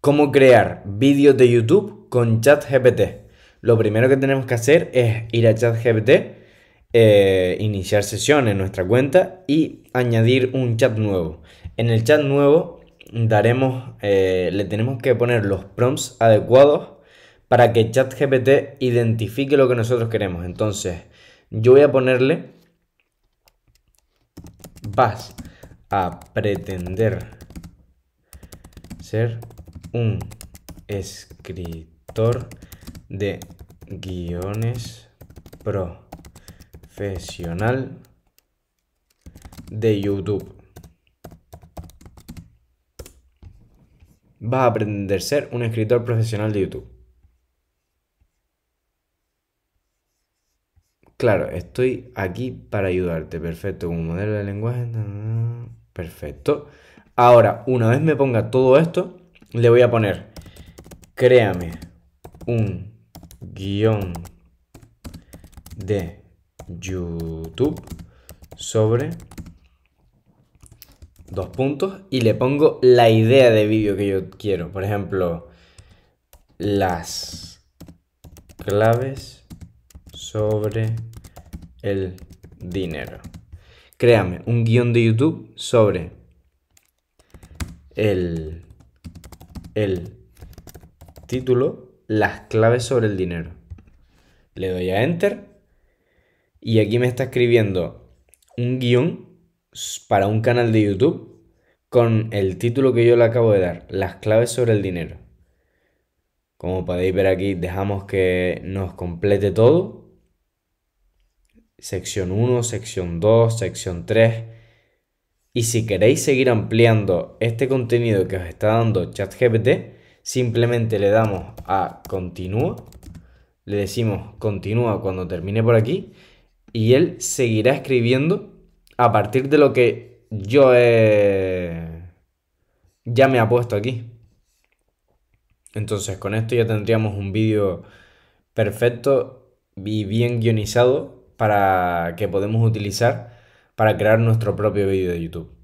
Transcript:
¿Cómo crear vídeos de YouTube con ChatGPT? Lo primero que tenemos que hacer es ir a ChatGPT, eh, iniciar sesión en nuestra cuenta y añadir un chat nuevo. En el chat nuevo daremos, eh, le tenemos que poner los prompts adecuados para que ChatGPT identifique lo que nosotros queremos. Entonces, yo voy a ponerle, vas a pretender ser un escritor de guiones profesional de YouTube. Vas a aprender a ser un escritor profesional de YouTube. Claro, estoy aquí para ayudarte. Perfecto, un modelo de lenguaje. Perfecto. Ahora, una vez me ponga todo esto, le voy a poner, créame un guión de YouTube sobre dos puntos y le pongo la idea de vídeo que yo quiero. Por ejemplo, las claves sobre el dinero. Créame, un guión de YouTube sobre el el título Las claves sobre el dinero. Le doy a Enter y aquí me está escribiendo un guión para un canal de YouTube con el título que yo le acabo de dar, Las claves sobre el dinero. Como podéis ver aquí, dejamos que nos complete todo. Sección 1, sección 2, sección 3 y si queréis seguir ampliando este contenido que os está dando ChatGPT, simplemente le damos a continúa, le decimos continúa cuando termine por aquí y él seguirá escribiendo a partir de lo que yo eh, ya me ha puesto aquí. Entonces con esto ya tendríamos un vídeo perfecto y bien guionizado para que podemos utilizar para crear nuestro propio vídeo de YouTube.